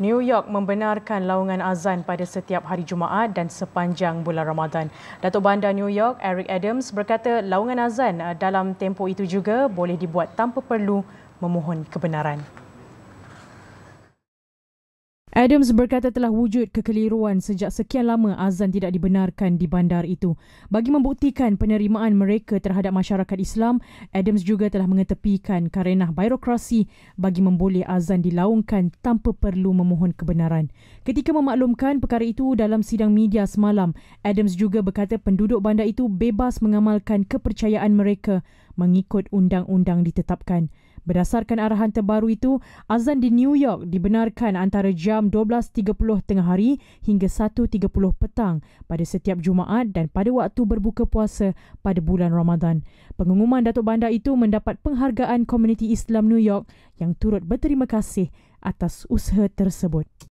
New York membenarkan laungan azan pada setiap hari Jumaat dan sepanjang bulan Ramadan. Datuk Bandar New York Eric Adams berkata laungan azan eh, dalam tempoh itu juga boleh dibuat tanpa perlu memohon kebenaran. Adams berkata telah wujud kekeliruan sejak sekian lama azan tidak dibenarkan di bandar itu. Bagi membuktikan penerimaan mereka terhadap masyarakat Islam, Adams juga telah mengetepikan karenah birokrasi bagi memboleh azan dilaungkan tanpa perlu memohon kebenaran. Ketika memaklumkan perkara itu dalam sidang media semalam, Adams juga berkata penduduk bandar itu bebas mengamalkan kepercayaan mereka mengikut undang-undang ditetapkan. Berdasarkan arahan terbaru itu, azan di New York dibenarkan antara jam 12.30 tengah hari hingga 1.30 petang pada setiap Jumaat dan pada waktu berbuka puasa pada bulan Ramadan. Pengumuman Datuk Bandar itu mendapat penghargaan komuniti Islam New York yang turut berterima kasih atas usaha tersebut.